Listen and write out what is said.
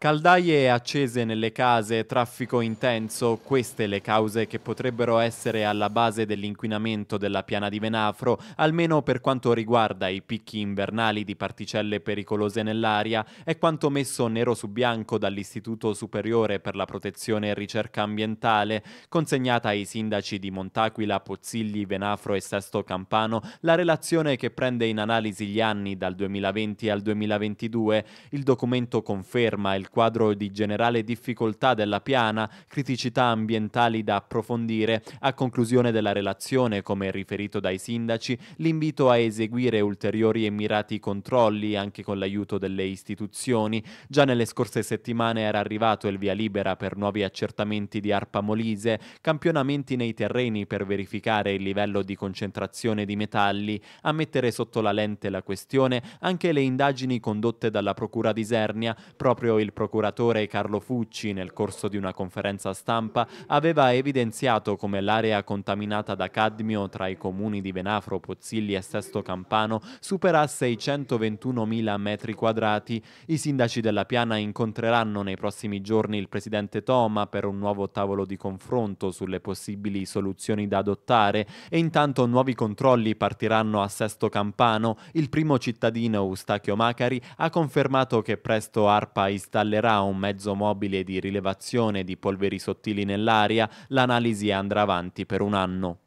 Caldaie accese nelle case, traffico intenso, queste le cause che potrebbero essere alla base dell'inquinamento della piana di Venafro, almeno per quanto riguarda i picchi invernali di particelle pericolose nell'aria, è quanto messo nero su bianco dall'Istituto Superiore per la Protezione e Ricerca Ambientale, consegnata ai sindaci di Montaquila, Pozzilli, Venafro e Sesto Campano, la relazione che prende in analisi gli anni dal 2020 al 2022. Il documento conferma il quadro di generale difficoltà della piana, criticità ambientali da approfondire, a conclusione della relazione, come riferito dai sindaci, l'invito a eseguire ulteriori e mirati controlli anche con l'aiuto delle istituzioni. Già nelle scorse settimane era arrivato il via libera per nuovi accertamenti di Arpa Molise, campionamenti nei terreni per verificare il livello di concentrazione di metalli, a mettere sotto la lente la questione anche le indagini condotte dalla Procura di Isernia, proprio il procuratore Carlo Fucci, nel corso di una conferenza stampa, aveva evidenziato come l'area contaminata da cadmio tra i comuni di Venafro, Pozzilli e Sesto Campano superasse i 121.000 metri quadrati. I sindaci della Piana incontreranno nei prossimi giorni il presidente Toma per un nuovo tavolo di confronto sulle possibili soluzioni da adottare e intanto nuovi controlli partiranno a Sesto Campano. Il primo cittadino, Eustachio Macari, ha confermato che presto ARPA installerà installerà un mezzo mobile di rilevazione di polveri sottili nell'aria, l'analisi andrà avanti per un anno.